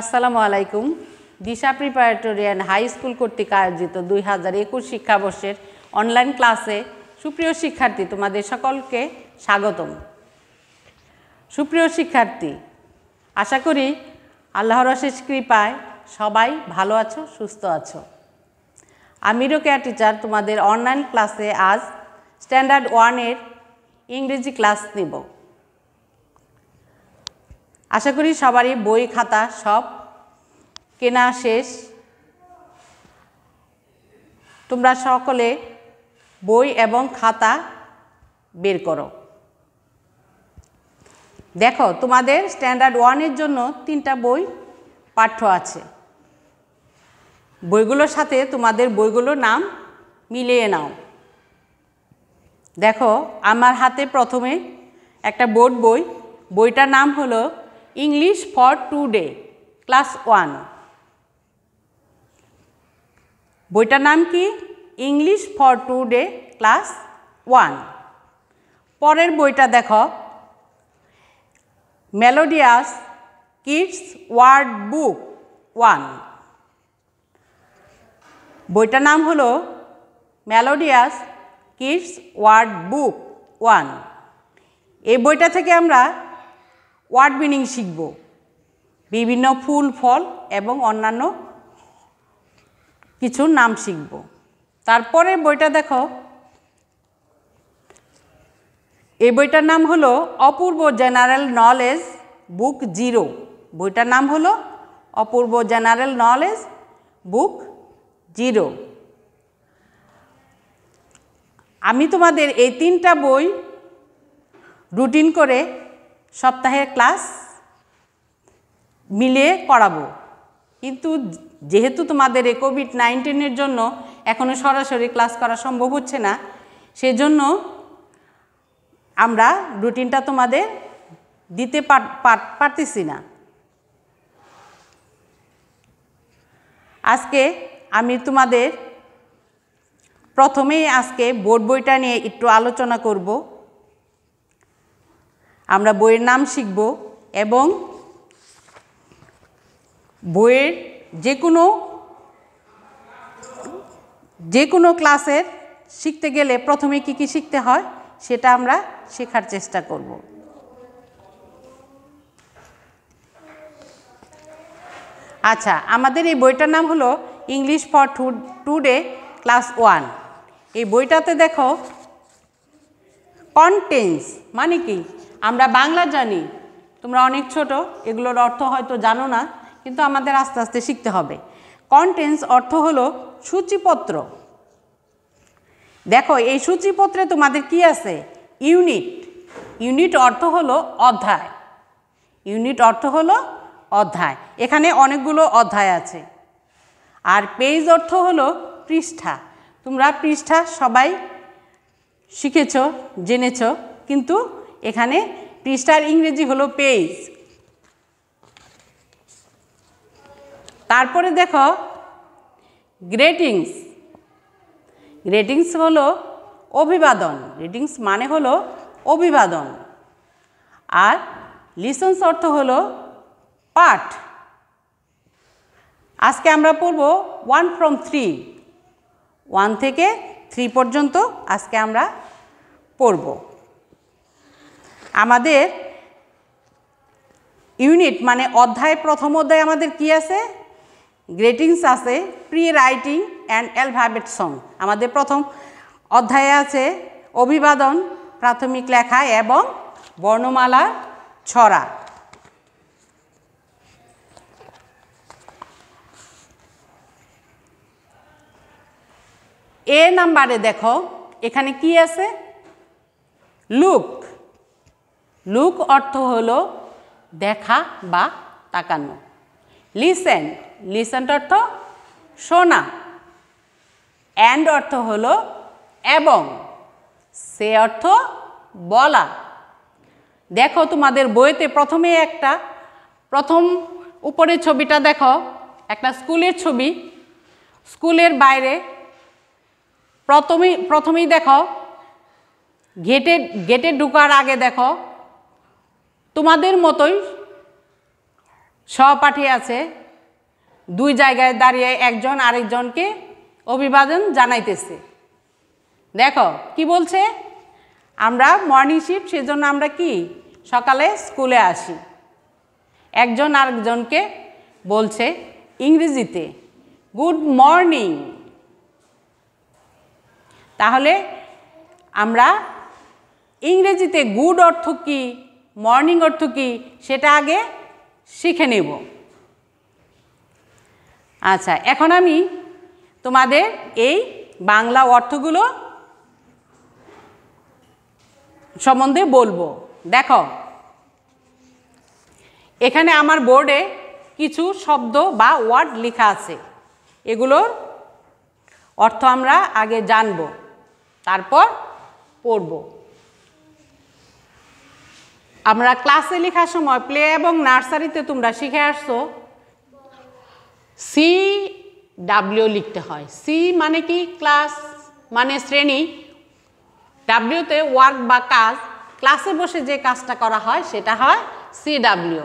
আসসালামু আলাইকুম দিশা প্রিপারেটরিয়ান high school কর্তৃক আয়োজিত দুই হাজার একুশ শিক্ষাবর্ষের অনলাইন ক্লাসে সুপ্রিয় শিক্ষার্থী তোমাদের সকলকে স্বাগতম সুপ্রিয় শিক্ষার্থী আশা করি আল্লাহর অশেষ কৃপায় সবাই ভালো আছো সুস্থ আছো আমিরও কেয়ার টিচার তোমাদের অনলাইন ক্লাসে আজ স্ট্যান্ডার্ড ওয়ানের ইংরেজি ক্লাস নেব আশা করি সবারই বই খাতা সব কেনা শেষ তোমরা সকলে বই এবং খাতা বের করো দেখো তোমাদের স্ট্যান্ডার্ড ওয়ানের জন্য তিনটা বই পাঠ্য আছে বইগুলোর সাথে তোমাদের বইগুলোর নাম মিলিয়ে নাও দেখো আমার হাতে প্রথমে একটা বোর্ড বই বইটার নাম হলো English for today class 1 বইটার নাম কি English for today class one পরের বইটা দেখো melodious kids word book one বইটার নাম হলো melodious kids word book one এই বইটা থেকে আমরা ওয়ার্ড মিনিং শিখব বিভিন্ন ফুল ফল এবং অন্যান্য কিছু নাম শিখব তারপরে বইটা দেখো এই বইটার নাম হলো Apurba general knowledge book zero বইটার নাম হলো Apurba general knowledge book zero আমি তোমাদের এই তিনটা বই রুটিন করে সপ্তাহের ক্লাস মিলে করাবো কিন্তু যেহেতু তোমাদের এ কোভিড নাইন্টিনের জন্য এখনও সরাসরি ক্লাস করা সম্ভব হচ্ছে না সেজন্য আমরা রুটিনটা তোমাদের দিতে পারতেছি না আজকে আমি তোমাদের প্রথমেই আজকে বোর্ড বইটা নিয়ে একটু আলোচনা করবো আমরা বইয়ের নাম শিখব এবং বইয়ের যে কোনো যে কোনো ক্লাসের শিখতে গেলে প্রথমে কি কি শিখতে হয় সেটা আমরা শেখার চেষ্টা করব আচ্ছা আমাদের এই বইটার নাম হলো English for today class one এই বইটাতে দেখো কন্টেন্স মানে কি আমরা বাংলা জানি তোমরা অনেক ছোট এগুলোর অর্থ হয়তো জানো না কিন্তু আমাদের আস্তে আস্তে শিখতে হবে কন্টেন্টস অর্থ হলো সূচিপত্র দেখো এই সূচিপত্রে তোমাদের কি আছে ইউনিট ইউনিট অর্থ হলো অধ্যায় ইউনিট অর্থ হলো অধ্যায় এখানে অনেকগুলো অধ্যায় আছে আর পেজ অর্থ হলো পৃষ্ঠা তোমরা পৃষ্ঠা সবাই শিখেছ জেনেছ কিন্তু এখানে পৃষ্ঠার ইংরেজি হলো পেজ তারপরে দেখো গ্রেটিংস গ্রেটিংস হলো অভিবাদন গ্রেটিংস মানে হলো অভিবাদন আর লিসন্স অর্থ হল পাঠ আজকে আমরা পড়ব ওয়ান ফ্রম থ্রি ওয়ান থেকে থ্রি পর্যন্ত আজকে আমরা পড়ব আমাদের ইউনিট মানে অধ্যায় প্রথম অধ্যায় আমাদের কি আছে গ্রেটিংস আছে pre writing and alphabet song আমাদের প্রথম অধ্যায়ে আছে অভিবাদন প্রাথমিক লেখা এবং বর্ণমালা ছড়া এ নাম্বারে দেখো এখানে কি আছে লুক লুক অর্থ হল দেখা বা তাকানো লিসেন লিসেন্ট অর্থ শোনা অ্যান্ড অর্থ হল এবং সে অর্থ বলা দেখো তোমাদের বইতে প্রথমে একটা প্রথম উপরের ছবিটা দেখো একটা স্কুলের ছবি স্কুলের বাইরে প্রথমে প্রথমেই দেখো গেটে গেটে ঢুকার আগে দেখো তোমাদের মতোই সহপাঠী আছে দুই জায়গায় দাঁড়িয়ে একজন আরেকজনকে অভিবাদন জানাইতেছে দেখো কি বলছে আমরা মর্নিং শিফট সেজন্য আমরা কি সকালে স্কুলে আসি একজন আরেকজনকে বলছে ইংরেজিতে গুড মর্নিং তাহলে আমরা ইংরেজিতে গুড অর্থ কী মর্নিং অর্থ কী সেটা আগে শিখে নেব আচ্ছা এখন আমি তোমাদের এই বাংলা অর্থগুলো সম্বন্ধে বলবো দেখো এখানে আমার বোর্ডে কিছু শব্দ বা ওয়ার্ড লেখা আছে এগুলোর অর্থ আমরা আগে জানব তারপর পড়বো আমরা ক্লাসে লেখার সময় প্লে এবং নার্সারিতে তোমরা শিখে আসছো সি ডাব্লিউ লিখতে হয় সি মানে কি ক্লাস মানে শ্রেণী ডাব্লিউতে ওয়ার্ক বা কাজ ক্লাসে বসে যে কাজটা করা হয় সেটা হয় সি ডাব্লিউ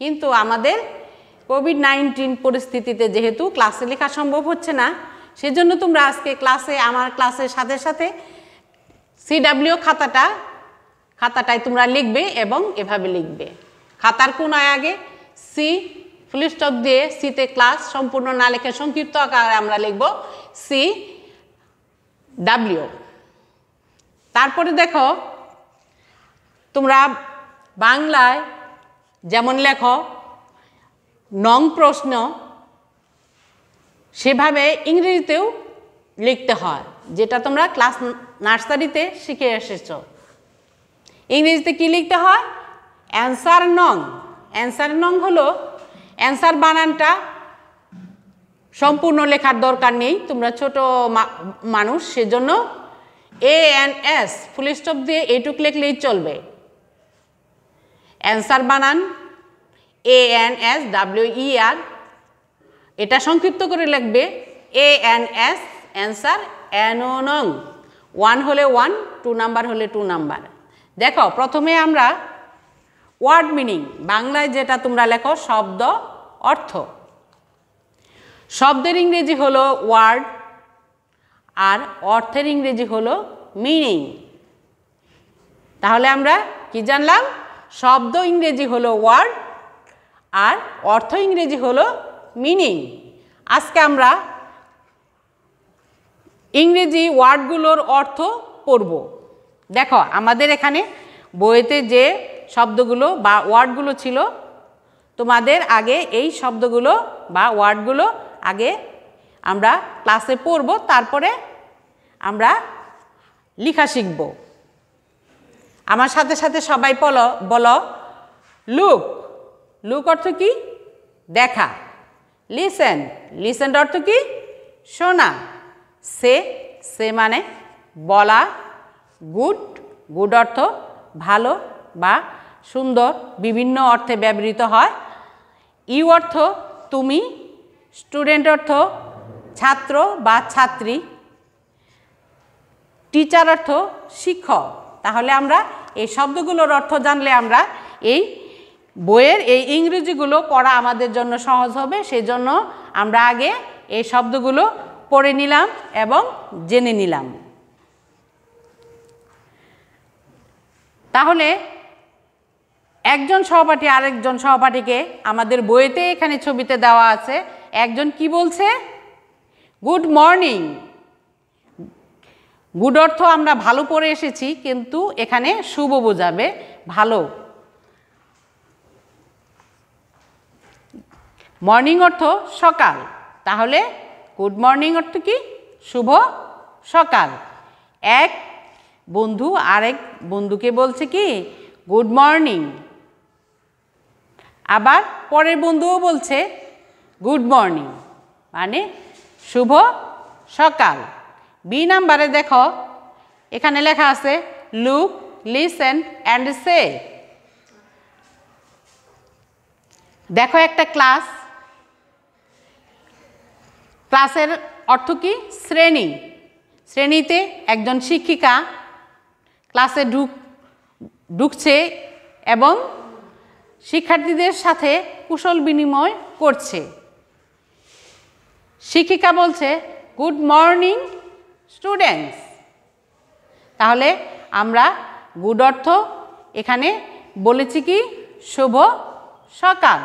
কিন্তু আমাদের কোভিড নাইন্টিন পরিস্থিতিতে যেহেতু ক্লাসে লেখা সম্ভব হচ্ছে না সেজন্য তোমরা আজকে ক্লাসে আমার ক্লাসের সাথে সাথে ডাব্লিউ খাতাটা খাতাটায় তোমরা লিখবে এবং এভাবে লিখবে খাতার কোন আগে সি স্টপ দিয়ে সিতে ক্লাস সম্পূর্ণ না লেখে সংক্ষিপ্ত আকারে আমরা লিখব সি ডাব্লিউ তারপরে দেখো তোমরা বাংলায় যেমন লেখো নং প্রশ্ন সেভাবে ইংরেজিতেও লিখতে হয় যেটা তোমরা ক্লাস নার্সারিতে শিখে এসেছো ইংরেজিতে কী লিখতে হয় অ্যান্সার নং অ্যান্সার নং হলো অ্যান্সার বানানটা সম্পূর্ণ লেখার দরকার নেই তোমরা ছোট মানুষ সেজন্য A N S full stop দিয়ে এইটুক লেখলেই চলবে অ্যান্সার বানান A N S W E R এটা সংক্ষিপ্ত করে লিখবে এ এন এস অ্যান্সার অ্যানোনং ওয়ান হলে ওয়ান টু নাম্বার হলে টু নাম্বার দেখো প্রথমে আমরা ওয়ার্ড মিনিং বাংলায় যেটা তোমরা লেখো শব্দ অর্থ শব্দের ইংরেজি হলো ওয়ার্ড আর অর্থের ইংরেজি হলো মিনিং তাহলে আমরা কি জানলাম শব্দ ইংরেজি হলো ওয়ার্ড আর অর্থ ইংরেজি হলো মিনিং আজকে আমরা ইংরেজি ওয়ার্ডগুলোর অর্থ পড়বো দেখো আমাদের এখানে বইতে যে শব্দগুলো বা ওয়ার্ডগুলো ছিল তোমাদের আগে এই শব্দগুলো বা ওয়ার্ডগুলো আগে আমরা ক্লাসে পড়ব তারপরে আমরা লিখা শিখব আমার সাথে সাথে সবাই বলো বলো লুক লুক অর্থ কি দেখা লিসেন লিসেন অর্থ কি শোনা সে সে মানে বলা গুড গুড অর্থ ভালো বা সুন্দর বিভিন্ন অর্থে ব্যবহৃত হয় ইউ অর্থ তুমি স্টুডেন্ট অর্থ ছাত্র বা ছাত্রী টিচার অর্থ শিক্ষক তাহলে আমরা এই শব্দগুলোর অর্থ জানলে আমরা এই বইয়ের এই ইংরেজিগুলো পড়া আমাদের জন্য সহজ হবে সেজন্য আমরা আগে এই শব্দগুলো পড়ে নিলাম এবং জেনে নিলাম তাহলে একজন সহপাঠী আরেকজন সহপাঠীকে আমাদের বইতে এখানে ছবিতে দেওয়া আছে একজন কি বলছে গুড মর্নিং গুড অর্থ আমরা ভালো পড়ে এসেছি কিন্তু এখানে শুভ বোঝাবে ভালো মর্নিং অর্থ সকাল তাহলে গুড মর্নিং অর্থ কি শুভ সকাল এক বন্ধু আরেক বন্ধুকে বলছে কি গুড মর্নিং আবার পরের বন্ধুও বলছে গুড মর্নিং মানে শুভ সকাল বি নাম্বারে দেখো এখানে লেখা আছে লুক লিসেন অ্যান্ড সে দেখো একটা ক্লাস ক্লাসের অর্থ কি শ্রেণী শ্রেণীতে একজন শিক্ষিকা ক্লাসে ঢুক ঢুকছে এবং শিক্ষার্থীদের সাথে কুশল বিনিময় করছে শিক্ষিকা বলছে গুড মর্নিং স্টুডেন্টস তাহলে আমরা গুড অর্থ এখানে বলেছি কি শুভ সকাল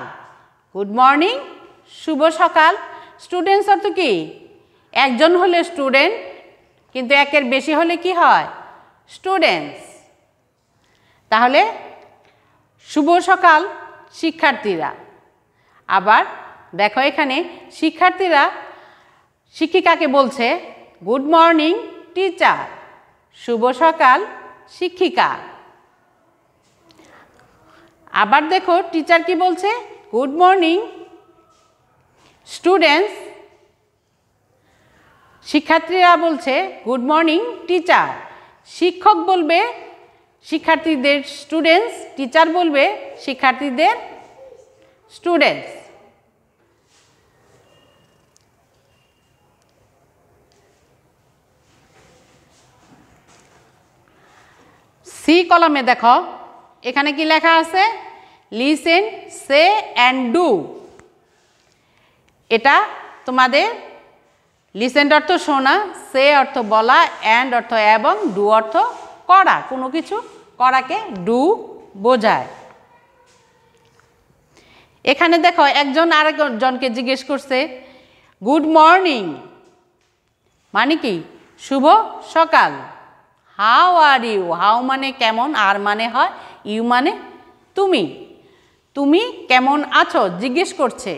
গুড মর্নিং শুভ সকাল স্টুডেন্টস অর্থ কি একজন হলে স্টুডেন্ট কিন্তু একের বেশি হলে কি হয় স্টুডেন্টস তাহলে শুভ সকাল শিক্ষার্থীরা আবার দেখো এখানে শিক্ষার্থীরা শিক্ষিকাকে বলছে গুড মর্নিং টিচার শুভ সকাল শিক্ষিকা আবার দেখো টিচার কি বলছে গুড মর্নিং স্টুডেন্টস শিক্ষার্থীরা বলছে গুড মর্নিং টিচার শিক্ষক বলবে শিক্ষার্থীদের স্টুডেন্টস টিচার বলবে শিক্ষার্থীদের স্টুডেন্টস সি কলমে দেখো এখানে কি লেখা আছে লিসেন সে অ্যান্ড ডু এটা তোমাদের লিসেন্ট অর্থ শোনা সে অর্থ বলা অ্যান্ড অর্থ এবং ডু অর্থ করা কোনো কিছু করাকে ডু বোঝায় এখানে দেখো একজন আরেকজনকে জিজ্ঞেস করছে গুড মর্নিং মানে কি শুভ সকাল হাউ আর ইউ হাউ মানে কেমন আর মানে হয় ইউ মানে তুমি তুমি কেমন আছো জিজ্ঞেস করছে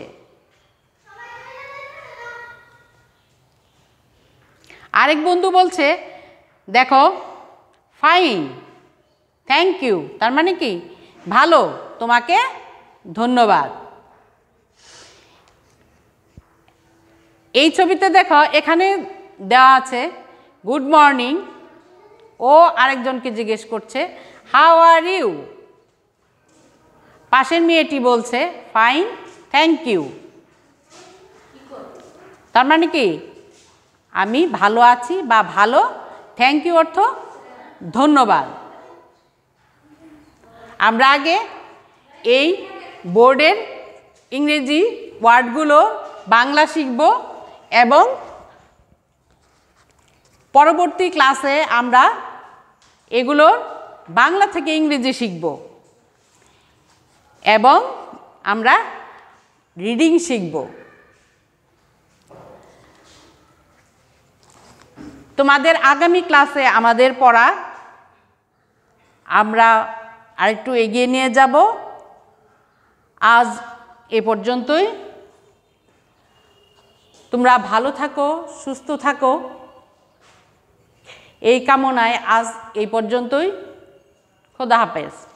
আরেক বন্ধু বলছে দেখো ফাইন থ্যাংক ইউ তার মানে কি ভালো তোমাকে ধন্যবাদ এই ছবিতে দেখো এখানে দেওয়া আছে গুড মর্নিং ও আরেকজনকে জিজ্ঞেস করছে হাউ আর ইউ পাশের মেয়েটি বলছে ফাইন থ্যাংক ইউ তার মানে কি আমি ভালো আছি বা ভালো থ্যাংক ইউ অর্থ ধন্যবাদ আমরা আগে এই বোর্ডের ইংরেজি ওয়ার্ডগুলো বাংলা শিখব এবং পরবর্তী ক্লাসে আমরা এগুলোর বাংলা থেকে ইংরেজি শিখব এবং আমরা রিডিং শিখব তোমাদের আগামী ক্লাসে আমাদের পড়া আমরা আরেকটু এগিয়ে নিয়ে যাব আজ এ পর্যন্তই তোমরা ভালো থাকো সুস্থ থাকো এই কামনায় আজ এই পর্যন্তই খোদা হাফেজ